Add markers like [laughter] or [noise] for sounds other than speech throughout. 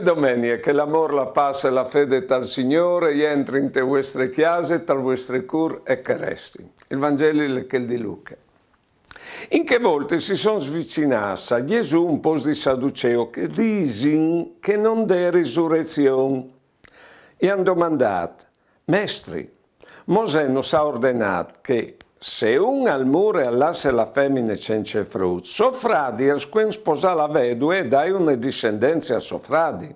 Fine domenica, che l'amor, la pace e la fede tal Signore entri in te vostre chiese, tal vostre cur e che resti. Il Vangelo è che di Luca. In che volte si sono svicinati a Gesù un po' di Sadduceo che disin che non de risurrezione. E hanno domandato, Mestri, Mosè non ha ordinato che se un al muro allasse la femmina senza frutto, soffradi al quen sposà la vedue e dai una discendenza a soffradi.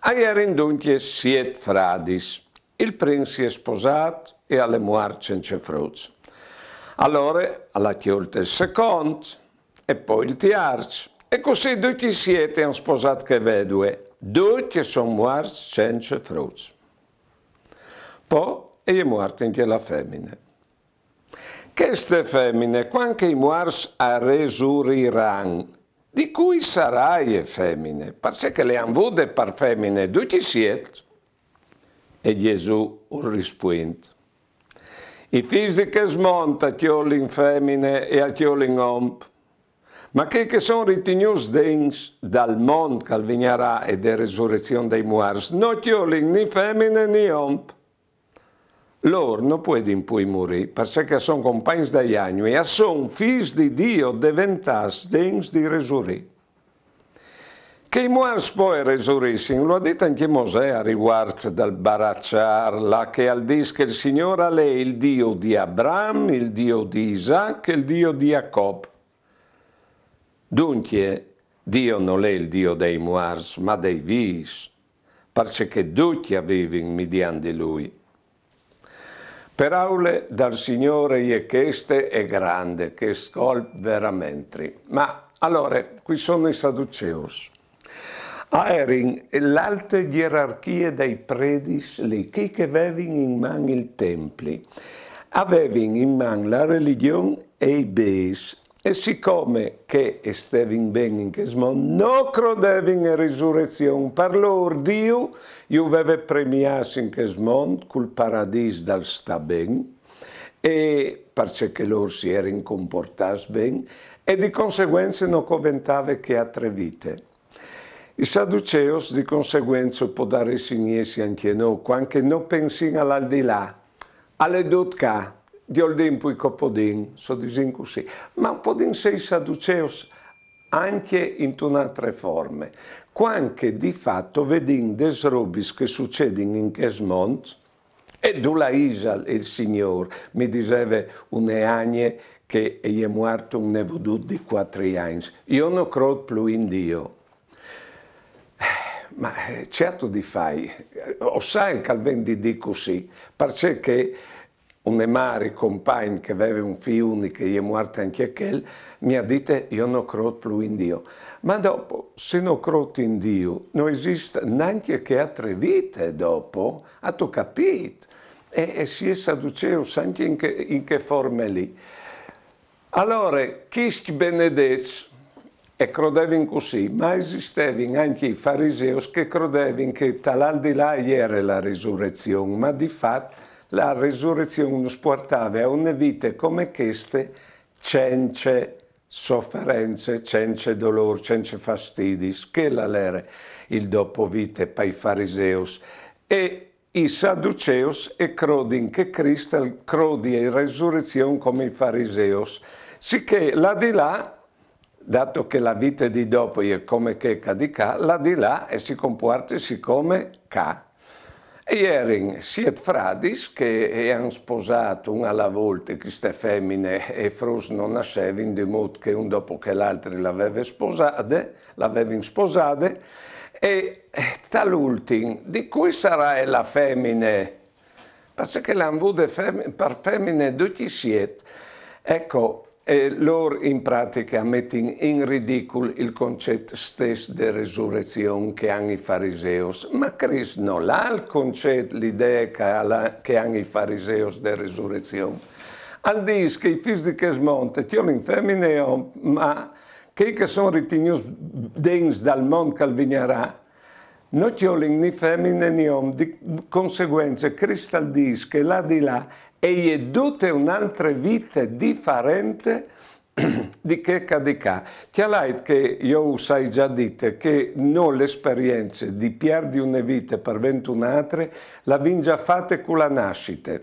Aieri dunque siet fradis. Il prince è sposato e alle muar senza frutto. Allora alla chiulte il secondo e poi il tiarci. E così tutti siete hanno sposato che vedue, tutti sono muar senza frutto. Poi è morta anche la femmina. Queste femmine, quando i muars resuriran, di cui sarai e femmine, perché che le han vude par femmine, dove ci siete? E Gesù risponde, i fisi fisiche smonta tiolin femmine e a tiolin omp, ma che, che sono ritignus dens dal mondo mont vignerà e de resurrezione dei muars, non tiolin ni femmine ni omp. Lor non pueden poi morire, perché sono compagni degli anni e sono figli di Dio diventati degni di resurrezione. Che i muars poi resurissimo, lo ha detto anche Mosè a riguardo dal baracciarla, che al dis che il Signore è il Dio di Abram, il Dio di Isaac e il Dio di Jacob. Dunque, Dio non è il Dio dei muars, ma dei vis, perché tutti vivono di Lui. Per aule dal Signore ie cheste è grande, che scol veramente. Ma allora, qui sono i Sadduceus. A Erin, l'alte gerarchie dei predis, le chi che avevano in man il templi, avevano in man la religione e i beis, e siccome che stavano ben in Chesmo, non credevano in risurrezione, per loro Dio gli aveva premiato in Chesmo col paradiso dal sta bene, e perché loro si erano comportati bene, e di conseguenza non coventava che altre vite. I Sadduceos di conseguenza può dare significato anche noi, quando non pensano all'aldilà, alle dotca, de Olimpico Podin, so disin così, ma un Podin sei saduceus anche in un'altra forma, quanche di fatto vedin des robis che succedin in Gesmont, e dulla isal il Signore, mi diceva un'eagne che è morto un nevodù di quattro anni, io non credo più in Dio. Eh, ma eh, certo di fai, eh, o sai che al vendi di così, perché un emare compagno che aveva un figlio unico e è morto anche quel, mi ha detto io non credo più in Dio. Ma dopo, se non credo in Dio, non esiste neanche che altre vite dopo, ha tu capito? E, e si è saduceo anche in che, in che forme lì. Allora, chi benedesse, e in così, ma esistevano anche i farisei che credevano che di là era la risurrezione, ma di fatto la resurrezione spuartava a una vita come queste cence sofferenze, cence dolore, cence fastidis, che la lere il dopovite i fariseus e i sadduceos e crodin che Cristo crodi e resurrezione come i fariseos, sicché la di là dato che la vita di dopo è come che cadica, la di là e si comporta siccome ca. E erano sia fradis che hanno sposato una alla volta queste femmine e Fros non nascevano di modo che un dopo che l'altro l'aveva sposata, l'avevano sposata e tal'ultimo di cui sarà la femmina? Perché l'hanno avuta femmine, per femmine tutti siete. Ecco, e loro in pratica mettono in ridicolo il concetto stesso di resurrezione che hanno i fariseos. Ma Cristo non ha il concetto, l'idea che hanno i fariseos di resurrezione. Al dice che i figli di Chesmonte, ti ho l'infemine, ma che, che sono ritenuti degni dal mondo calvinerà, non ti ho né femmine di conseguenza Cristo dice che là di là e gli è dute un'altra vita differente [clears throat] di che cadica. Chialait che io sai già dite che non l'esperienza di perdi una vita per 21 altre la vingia fatte con la nascita.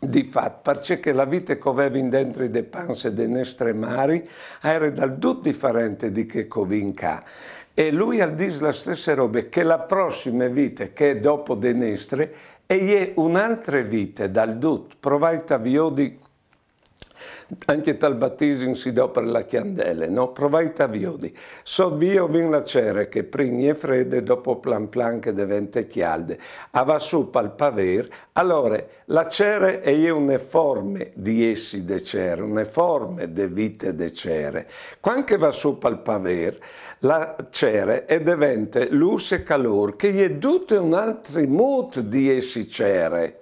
Di fatto, perché la vita che avevi dentro le panze dei nostri mari era dal tutto differente di che covinca. E lui ha detto la stessa roba, che la prossima vita che è dopo de nestre e è un'altra vita dal DUT, provata a Viodi anche tal battesimo si dà per la candele, no? Provai taviodi. So vio vin la cera che prima è fredde, dopo plan plan che diventa chialde. Ava su pal paver, allora la cera è una forma di essi de cera, forma de vite de cere. Quando va su pal paver, la cera è diventa luce e calor, che gli è tutto un altro mood di essi cere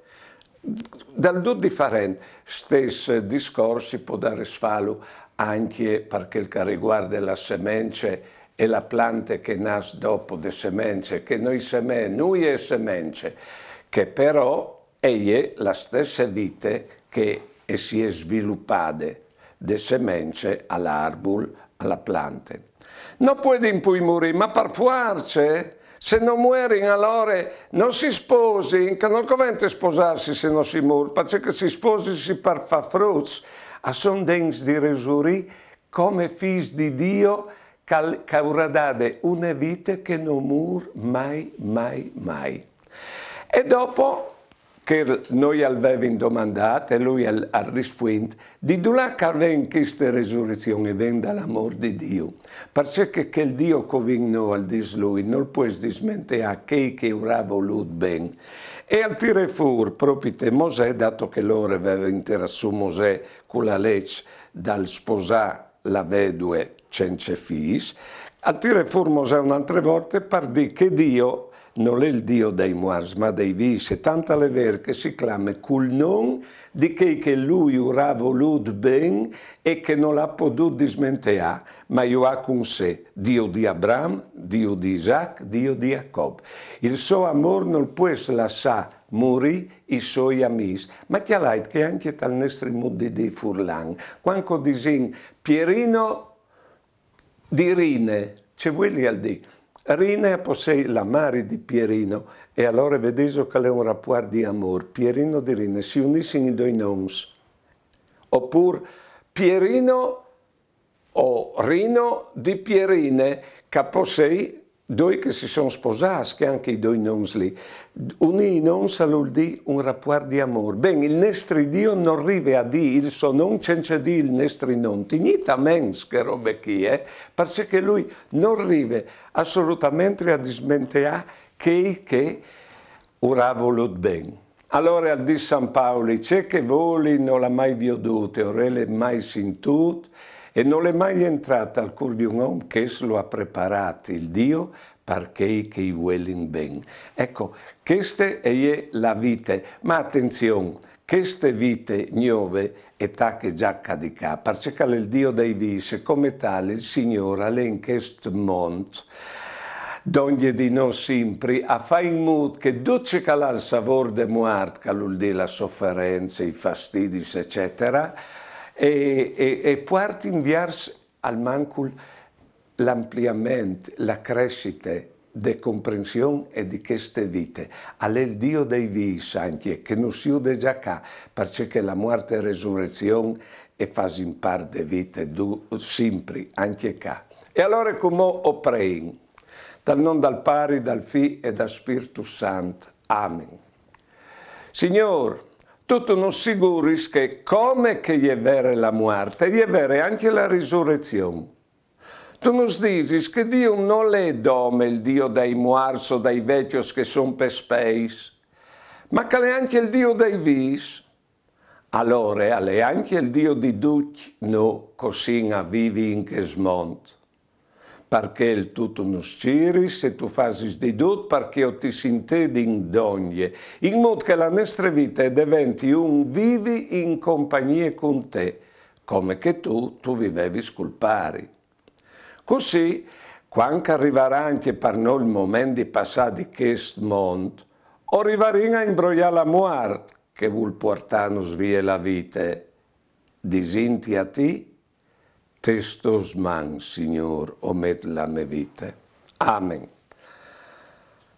dal dud differente. Stesso discorsi può dare sfalo anche per quel che riguarda la semence e la pianta che nasce dopo le semence, che noi seme, noi è semence, che però è la stessa vita che si è sviluppata de semence all'arbol, alla pianta. Non puoi imprimere, ma per forza se non muore in allora non si sposi, non convente sposarsi se non si muore, perché si sposi si per fa frutti, a ah, son dens di resuri, come fis di Dio cauradade una vita che non muore mai, mai, mai. E dopo che noi avevamo domandato e lui ha risposto di là che aveva in questa resurrezione venga l'amore di Dio perché che il Dio che vigno al dis lui non può dismentare a chi che ora voluto bene e al tire fuori proprio Mosè dato che loro avevano interessato Mosè con la legge dal sposare la vedue senza figli al tire fuori Mosè un'altra volta per dire che Dio non è il Dio dei moars, ma dei vi, tanta lever che si chiama cul non di che, che lui urà voluto ben e che non l'ha potuto dismentire, ma io ha con sé Dio di Abram, Dio di Isaac, Dio di Jacob. Il suo amor non può lasciare morì i suoi amici. Ma ti alait che anche tal nostro mondo di Furlan, quando disin Pierino di Rine, c'è quelli al di. Rina possède la mare di Pierino e allora vedeso che è un rapporto di amor. Pierino e Rina si unissero i due nomi. Oppure Pierino o Rino di Pierine che possiede due che si sono sposati, che anche i due non lì, unì non vuol dire un rapporto di amore. Ben, il nostro Dio non arriva a dire, il suo non c'è di il nostro non, tignita mens che robe chi è, eh? perché lui non arriva assolutamente a dismenteare che, che ora voluto bene. Allora di San Paolo, c'è che voli non l'ha mai veduto, ora l'ha mai sentito, e non è mai entrata al alcun di un uomo che lo ha preparato, il Dio, perché che i vuole ben. Ecco, questa è la vita, ma attenzione, queste vite nuove e tacche giacca di ca, perché il Dio dei visi, come tale il Signore alle in questo mondo, donde di noi sempre, a fare in modo che duce calà il savore de muart, che di la sofferenza, i fastidi, eccetera, e, e, e può inviarsi al mancul l'ampliamento, la crescita di comprensione e di queste vite. All'è il Dio dei vii santi che non si ude già qua, perché la morte e la resurrezione e fa in parte vite sempre, anche qua. E allora come ho pregato? Dal non dal pari, dal fi e dal Spirito Santo. Amen. Signore, tutto non sicuri che come che gli è vera la morte, è vera anche la risurrezione. Tu non dici che Dio non è dome il Dio dei muars o dei vecchios che son per speis, ma che è anche il Dio dei vis. Allora, è anche il Dio di duc, no, così a vivi in che smont perché il tutto non sciris se tu fasi di tutto perché io ti sintedi in dogne, in modo che la nostra vita diventi un vivi in compagnia con te, come che tu, tu vivevi sculpari. Così, quando arriverà anche per noi il momento di passare di questo mondo, arriveremo a imbrogliare la morte che vuol portarnos via la vita, disinti a ti Testos man, Signor, omet la me vite. Amen.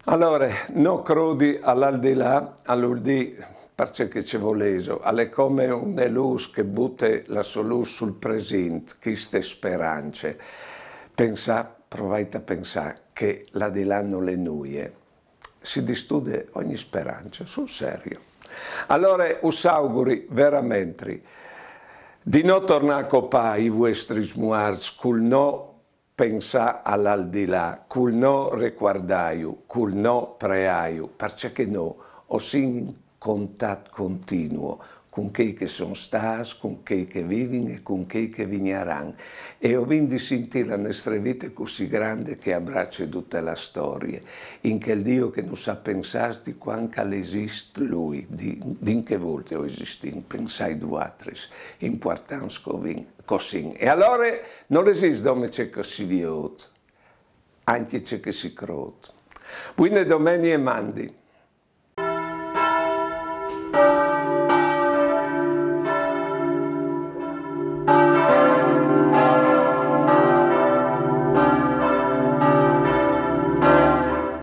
Allora, non crudi all'aldilà, all'urdì, perché che ci voleso, alle come un elus che butte la solus sul present, queste speranze. Pensa, provate a pensare che là di là non le nuie. Si distude ogni speranza, sul serio. Allora, us auguri veramente di no tornacopà i vostri smuars, cul no pensare all'aldilà, cul no reguardaiu, cul no preaiu, perché no, o sin contatto continuo, con chi che sono stati, con chi che vivono e con chi che vigneranno. E ho vinto sentire la nostra vita così grande che abbraccia tutta la storia, in che il Dio che non sa pensare di quanto esiste Lui, di, di che volte ho esistito, pensai due altre, importanza così. E allora non esiste dove c'è così viot, anche c'è che si crota. Quindi domani e mandi.